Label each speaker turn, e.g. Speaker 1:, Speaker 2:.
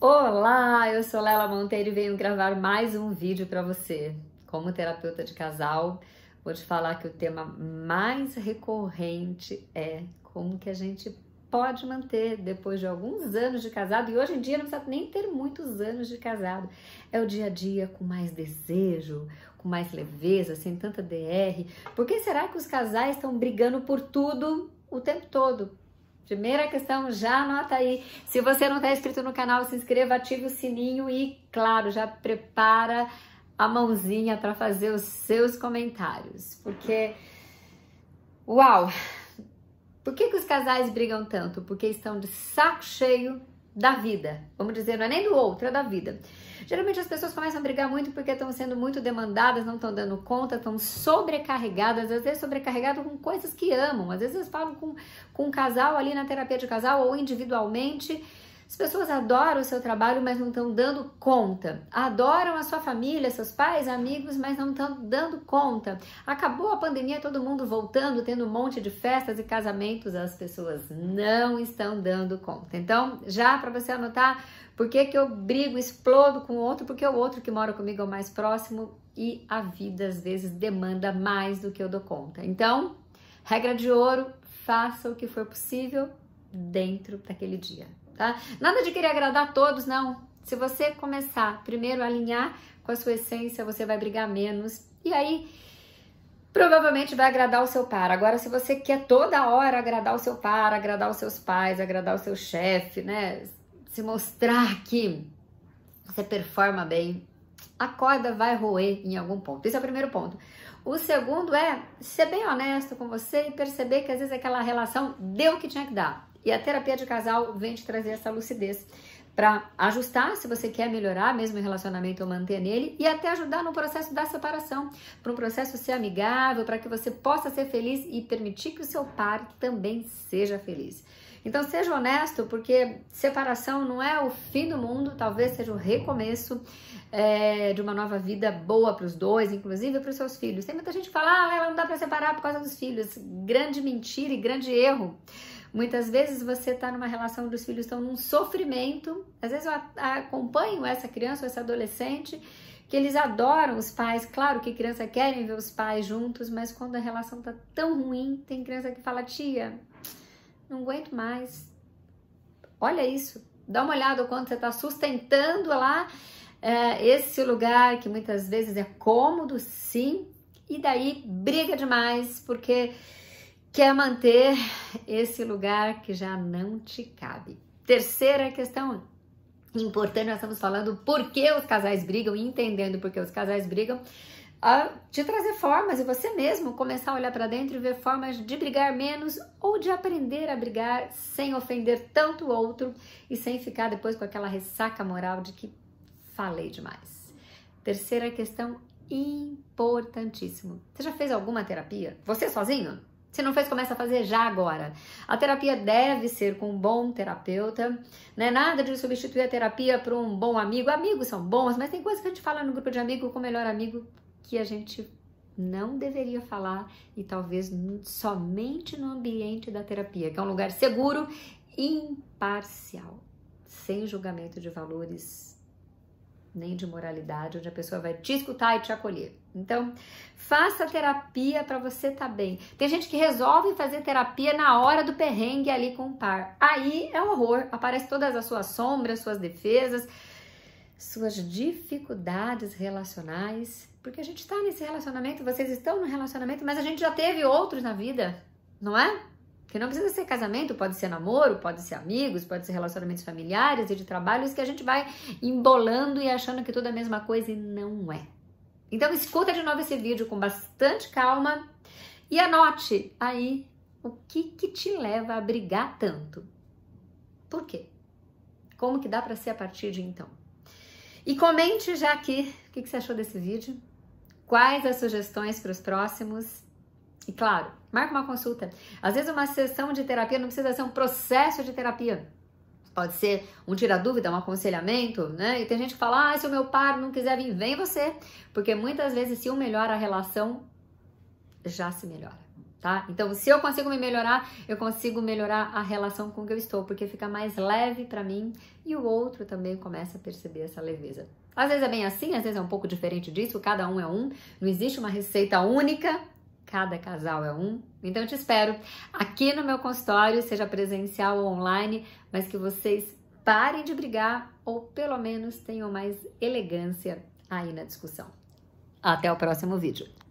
Speaker 1: Olá, eu sou Lela Monteiro e venho gravar mais um vídeo para você. Como terapeuta de casal, vou te falar que o tema mais recorrente é como que a gente pode manter depois de alguns anos de casado, e hoje em dia não precisa nem ter muitos anos de casado. É o dia a dia com mais desejo, com mais leveza, sem tanta DR. Por que será que os casais estão brigando por tudo o tempo todo? Primeira questão, já anota aí. Se você não está inscrito no canal, se inscreva, ative o sininho e, claro, já prepara a mãozinha para fazer os seus comentários. Porque, uau! Por que, que os casais brigam tanto? Porque estão de saco cheio da vida. Vamos dizer, não é nem do outro, é da vida. Geralmente as pessoas começam a brigar muito porque estão sendo muito demandadas, não estão dando conta, estão sobrecarregadas, às vezes sobrecarregadas com coisas que amam. Às vezes falam com, com um casal ali na terapia de casal ou individualmente as pessoas adoram o seu trabalho, mas não estão dando conta. Adoram a sua família, seus pais, amigos, mas não estão dando conta. Acabou a pandemia, todo mundo voltando, tendo um monte de festas e casamentos, as pessoas não estão dando conta. Então, já para você anotar, por que, que eu brigo, explodo com o outro? Porque o outro que mora comigo é o mais próximo e a vida às vezes demanda mais do que eu dou conta. Então, regra de ouro, faça o que for possível dentro daquele dia tá? Nada de querer agradar a todos, não. Se você começar primeiro a alinhar com a sua essência, você vai brigar menos. E aí, provavelmente vai agradar o seu par. Agora, se você quer toda hora agradar o seu par, agradar os seus pais, agradar o seu chefe, né? Se mostrar que você performa bem, a corda vai roer em algum ponto. Esse é o primeiro ponto. O segundo é ser bem honesto com você e perceber que às vezes aquela relação deu o que tinha que dar. E a terapia de casal vem te trazer essa lucidez para ajustar se você quer melhorar mesmo o relacionamento ou manter nele e até ajudar no processo da separação, para um processo ser amigável, para que você possa ser feliz e permitir que o seu par também seja feliz. Então seja honesto, porque separação não é o fim do mundo, talvez seja o recomeço é, de uma nova vida boa para os dois, inclusive para os seus filhos. Tem muita gente que fala, ah, ela não dá para separar por causa dos filhos. Grande mentira e grande erro. Muitas vezes você está numa relação dos filhos estão num sofrimento. Às vezes eu acompanho essa criança ou essa adolescente que eles adoram os pais. Claro que criança querem ver os pais juntos, mas quando a relação tá tão ruim, tem criança que fala: "Tia, não aguento mais. Olha isso, dá uma olhada o quanto você está sustentando lá é, esse lugar que muitas vezes é cômodo, sim, e daí briga demais porque quer manter esse lugar que já não te cabe. Terceira questão importante, nós estamos falando por que os casais brigam, entendendo por que os casais brigam a te trazer formas e você mesmo começar a olhar para dentro e ver formas de brigar menos ou de aprender a brigar sem ofender tanto o outro e sem ficar depois com aquela ressaca moral de que falei demais. Terceira questão importantíssimo. Você já fez alguma terapia? Você sozinho? Se não fez, começa a fazer já agora. A terapia deve ser com um bom terapeuta, não é nada de substituir a terapia por um bom amigo. Amigos são bons, mas tem coisa que a gente fala no grupo de amigo com o melhor amigo que a gente não deveria falar e talvez somente no ambiente da terapia, que é um lugar seguro, imparcial, sem julgamento de valores nem de moralidade, onde a pessoa vai te escutar e te acolher. Então, faça terapia para você estar tá bem. Tem gente que resolve fazer terapia na hora do perrengue ali com o par. Aí é um horror, aparece todas as suas sombras, suas defesas, suas dificuldades relacionais, porque a gente está nesse relacionamento, vocês estão no relacionamento, mas a gente já teve outros na vida, não é? Que não precisa ser casamento, pode ser namoro, pode ser amigos, pode ser relacionamentos familiares e de trabalhos que a gente vai embolando e achando que tudo é a mesma coisa e não é. Então escuta de novo esse vídeo com bastante calma e anote aí o que que te leva a brigar tanto. Por quê? Como que dá para ser a partir de então? E comente já aqui o que, que você achou desse vídeo, quais as sugestões para os próximos. E claro, marque uma consulta. Às vezes uma sessão de terapia não precisa ser um processo de terapia. Pode ser um tirar dúvida, um aconselhamento, né? E tem gente que fala, ah, se o meu par não quiser vir, vem você. Porque muitas vezes, se um melhora a relação, já se melhora tá? Então, se eu consigo me melhorar, eu consigo melhorar a relação com que eu estou, porque fica mais leve para mim e o outro também começa a perceber essa leveza. Às vezes é bem assim, às vezes é um pouco diferente disso, cada um é um, não existe uma receita única, cada casal é um. Então, eu te espero aqui no meu consultório, seja presencial ou online, mas que vocês parem de brigar ou pelo menos tenham mais elegância aí na discussão. Até o próximo vídeo.